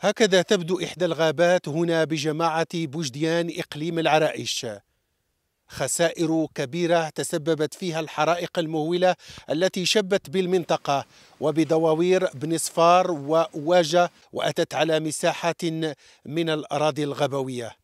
هكذا تبدو إحدى الغابات هنا بجماعة بوجديان إقليم العرائش خسائر كبيرة تسببت فيها الحرائق المهولة التي شبت بالمنطقة وبدواوير بنصفار وواجة وأتت على مساحات من الأراضي الغابوية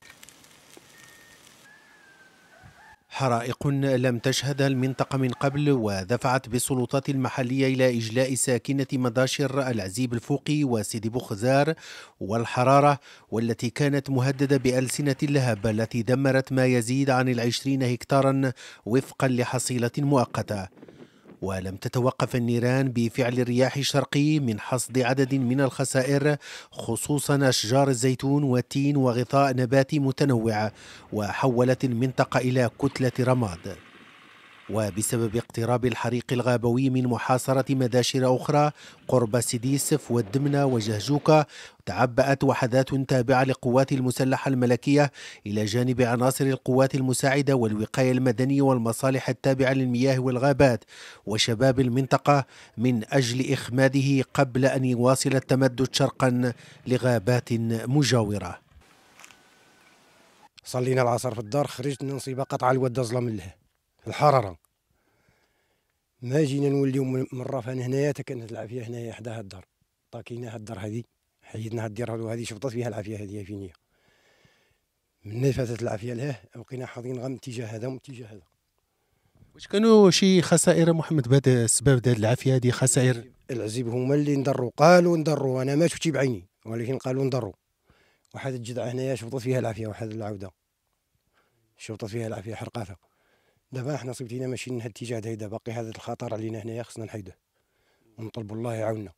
حرائق لم تشهدها المنطقة من قبل ودفعت بالسلطات المحلية إلى إجلاء ساكنة مداشر العزيب الفوقي وسيدي بوخزار والحرارة والتي كانت مهددة بألسنة اللهب التي دمرت ما يزيد عن العشرين هكتارا وفقا لحصيلة مؤقتة ولم تتوقف النيران بفعل الرياح الشرقي من حصد عدد من الخسائر خصوصا أشجار الزيتون والتين وغطاء نباتي متنوع وحولت المنطقة إلى كتلة رماد وبسبب اقتراب الحريق الغابوي من محاصرة مداشر أخرى قرب سديسف والدمنة وجهجوكة تعبأت وحدات تابعة للقوات المسلحة الملكية إلى جانب عناصر القوات المساعدة والوقاية المدنية والمصالح التابعة للمياه والغابات وشباب المنطقة من أجل إخماده قبل أن يواصل التمدد شرقا لغابات مجاورة صلينا العصر في الدار خرجت نصيب قطع الود ظلم الله الحراره ما جينا نوليو من رافان هنايا تا كانت العافيه هنايا حدا هاد الدار طاكينا هاد الدار هادي حيدنا هاد الدير هادي شفطت فيها العافيه هادي فين هي من فاتت العافيه لها بقينا حاضرين غير اتجاه هذا واتجاه هذا واش كانوا شي خسائر محمد بعد السبب ديال العافيه هذه خسائر العزيب هما اللي نضروا قالوا نضروا انا ما شفتي بعيني ولكن قالوا نضروا واحد الجدعه هنايا شفطت فيها العافيه واحد العوده شفطت فيها العافيه حرقاتها دابا حنا صيبتينا ماشي لهذا الاتجاه هذا باقي هذا الخطر علينا هنايا خصنا نحيدوه ونطلبوا الله يعاوننا